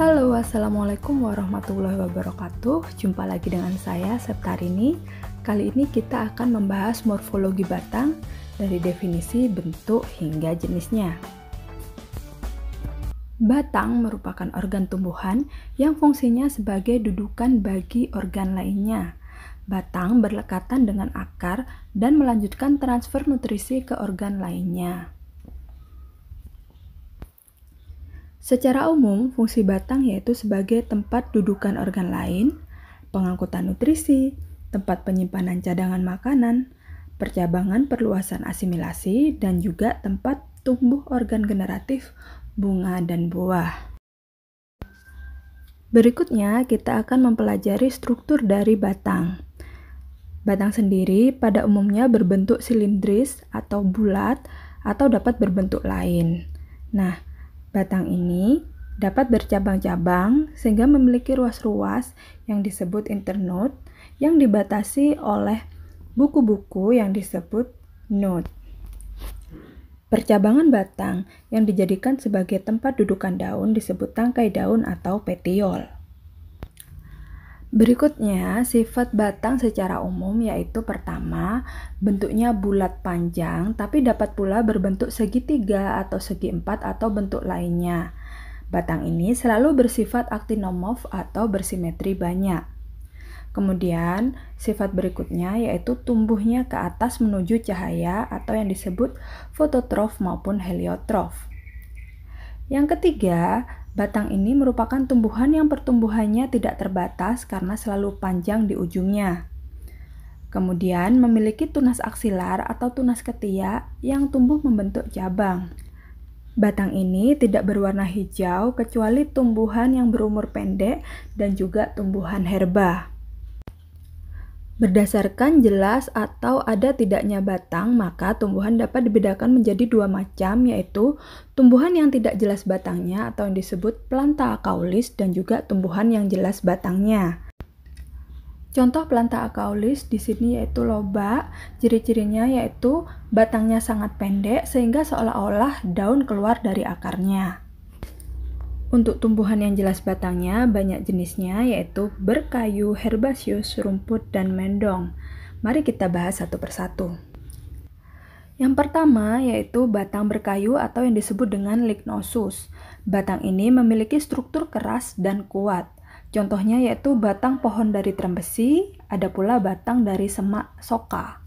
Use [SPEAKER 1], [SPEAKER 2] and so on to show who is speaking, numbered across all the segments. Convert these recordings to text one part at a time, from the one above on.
[SPEAKER 1] Halo, assalamualaikum warahmatullahi wabarakatuh. Jumpa lagi dengan saya, Septarini. Kali ini kita akan membahas morfologi batang dari definisi bentuk hingga jenisnya. Batang merupakan organ tumbuhan yang fungsinya sebagai dudukan bagi organ lainnya. Batang berlekatan dengan akar dan melanjutkan transfer nutrisi ke organ lainnya. Secara umum, fungsi batang yaitu sebagai tempat dudukan organ lain, pengangkutan nutrisi, tempat penyimpanan cadangan makanan, percabangan perluasan asimilasi, dan juga tempat tumbuh organ generatif, bunga, dan buah. Berikutnya, kita akan mempelajari struktur dari batang. Batang sendiri pada umumnya berbentuk silindris atau bulat atau dapat berbentuk lain. Nah, batang ini dapat bercabang-cabang sehingga memiliki ruas-ruas yang disebut internode yang dibatasi oleh buku-buku yang disebut node. Percabangan batang yang dijadikan sebagai tempat dudukan daun disebut tangkai daun atau petiol. Berikutnya, sifat batang secara umum yaitu pertama, bentuknya bulat panjang tapi dapat pula berbentuk segitiga atau segi empat atau bentuk lainnya. Batang ini selalu bersifat aktinomorf atau bersimetri banyak. Kemudian, sifat berikutnya yaitu tumbuhnya ke atas menuju cahaya atau yang disebut fototrof maupun heliotrof. Yang ketiga, Batang ini merupakan tumbuhan yang pertumbuhannya tidak terbatas karena selalu panjang di ujungnya. Kemudian memiliki tunas aksilar atau tunas ketiak yang tumbuh membentuk cabang. Batang ini tidak berwarna hijau kecuali tumbuhan yang berumur pendek dan juga tumbuhan herba. Berdasarkan jelas atau ada tidaknya batang, maka tumbuhan dapat dibedakan menjadi dua macam, yaitu tumbuhan yang tidak jelas batangnya atau yang disebut planta akaulis dan juga tumbuhan yang jelas batangnya. Contoh planta akaulis di sini yaitu lobak. Ciri-cirinya yaitu batangnya sangat pendek sehingga seolah-olah daun keluar dari akarnya. Untuk tumbuhan yang jelas batangnya, banyak jenisnya yaitu berkayu, herbaceous, rumput, dan mendong. Mari kita bahas satu persatu. Yang pertama yaitu batang berkayu atau yang disebut dengan lignosus. Batang ini memiliki struktur keras dan kuat. Contohnya yaitu batang pohon dari trembesi, ada pula batang dari semak soka.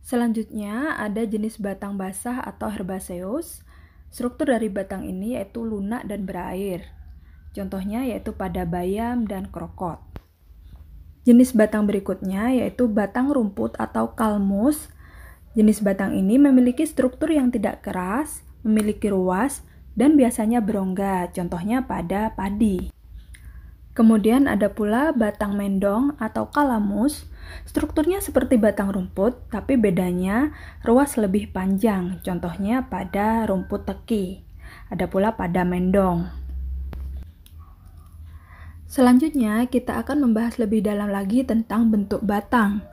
[SPEAKER 1] Selanjutnya ada jenis batang basah atau herbaceous. Struktur dari batang ini yaitu lunak dan berair. Contohnya yaitu pada bayam dan krokot. Jenis batang berikutnya yaitu batang rumput atau kalmus. Jenis batang ini memiliki struktur yang tidak keras, memiliki ruas, dan biasanya berongga, contohnya pada padi. Kemudian ada pula batang mendong atau kalamus. Strukturnya seperti batang rumput, tapi bedanya ruas lebih panjang, contohnya pada rumput teki. Ada pula pada mendong. Selanjutnya, kita akan membahas lebih dalam lagi tentang bentuk batang.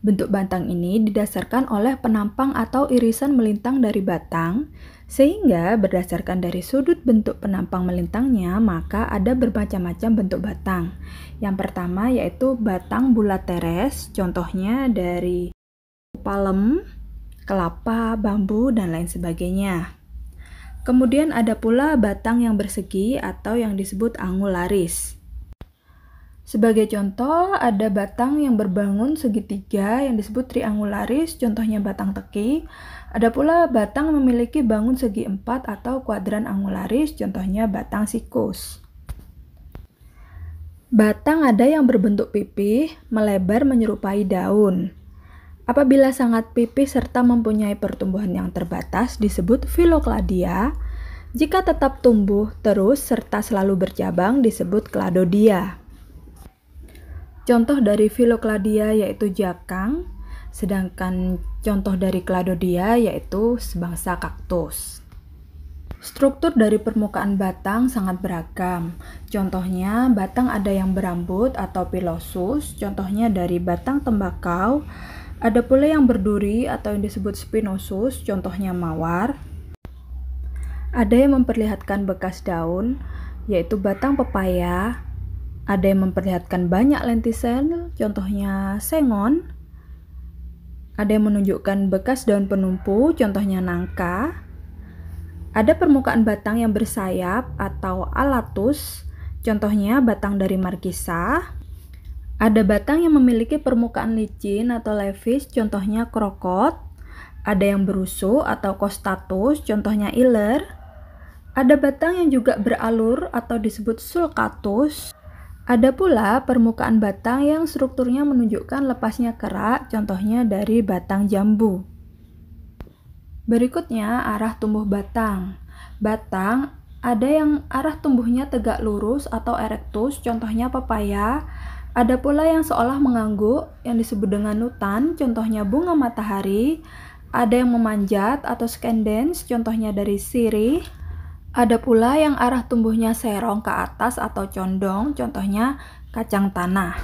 [SPEAKER 1] Bentuk batang ini didasarkan oleh penampang atau irisan melintang dari batang, sehingga berdasarkan dari sudut bentuk penampang melintangnya, maka ada bermacam-macam bentuk batang. Yang pertama yaitu batang bulat teres, contohnya dari palem, kelapa, bambu, dan lain sebagainya. Kemudian ada pula batang yang bersegi atau yang disebut angularis. Sebagai contoh, ada batang yang berbangun segitiga yang disebut triangularis, contohnya batang teki. Ada pula batang memiliki bangun segi empat atau kuadran angularis, contohnya batang sikus. Batang ada yang berbentuk pipih, melebar menyerupai daun. Apabila sangat pipih serta mempunyai pertumbuhan yang terbatas disebut filokladia. Jika tetap tumbuh terus serta selalu bercabang disebut kladodia. Contoh dari filokladia yaitu jakang, sedangkan contoh dari Cladodia yaitu sebangsa kaktus. Struktur dari permukaan batang sangat beragam. Contohnya, batang ada yang berambut atau pilosus, contohnya dari batang tembakau. Ada pula yang berduri atau yang disebut spinosus, contohnya mawar. Ada yang memperlihatkan bekas daun, yaitu batang pepaya, ada yang memperlihatkan banyak lentisel, contohnya sengon. Ada yang menunjukkan bekas daun penumpu, contohnya nangka. Ada permukaan batang yang bersayap atau alatus, contohnya batang dari markisa. Ada batang yang memiliki permukaan licin atau levis, contohnya krokot. Ada yang berusuk atau kostatus, contohnya iler. Ada batang yang juga beralur atau disebut sulcatus. Ada pula permukaan batang yang strukturnya menunjukkan lepasnya kerak, contohnya dari batang jambu. Berikutnya, arah tumbuh batang. Batang ada yang arah tumbuhnya tegak lurus atau erectus, contohnya pepaya. Ada pula yang seolah mengangguk, yang disebut dengan nutan, contohnya bunga matahari. Ada yang memanjat atau scandens, contohnya dari sirih ada pula yang arah tumbuhnya serong ke atas atau condong, contohnya kacang tanah.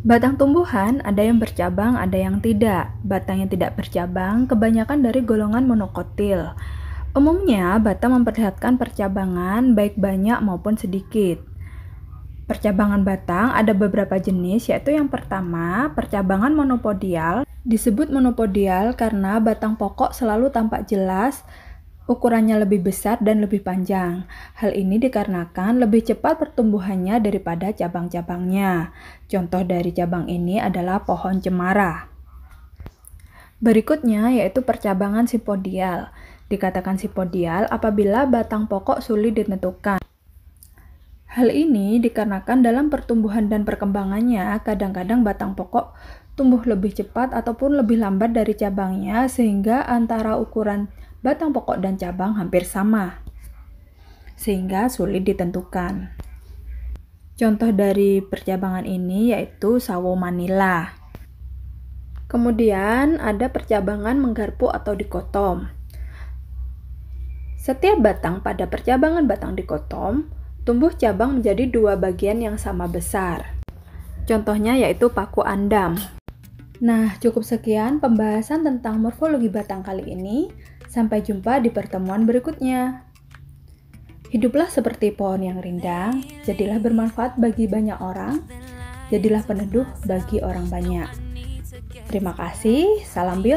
[SPEAKER 1] Batang tumbuhan ada yang bercabang, ada yang tidak. Batang yang tidak bercabang kebanyakan dari golongan monokotil. Umumnya, batang memperlihatkan percabangan baik banyak maupun sedikit. Percabangan batang ada beberapa jenis, yaitu yang pertama, percabangan monopodial. Disebut monopodial karena batang pokok selalu tampak jelas ukurannya lebih besar dan lebih panjang. Hal ini dikarenakan lebih cepat pertumbuhannya daripada cabang-cabangnya. Contoh dari cabang ini adalah pohon cemara. Berikutnya yaitu percabangan sipodial. Dikatakan sipodial apabila batang pokok sulit ditentukan. Hal ini dikarenakan dalam pertumbuhan dan perkembangannya, kadang-kadang batang pokok tumbuh lebih cepat ataupun lebih lambat dari cabangnya, sehingga antara ukuran batang pokok dan cabang hampir sama, sehingga sulit ditentukan. Contoh dari percabangan ini yaitu sawo manila. Kemudian ada percabangan menggarpu atau dikotom. Setiap batang pada percabangan batang dikotom tumbuh cabang menjadi dua bagian yang sama besar. Contohnya yaitu paku andam. Nah, cukup sekian pembahasan tentang morfologi batang kali ini. Sampai jumpa di pertemuan berikutnya. Hiduplah seperti pohon yang rindang, jadilah bermanfaat bagi banyak orang, jadilah peneduh bagi orang banyak. Terima kasih, salam be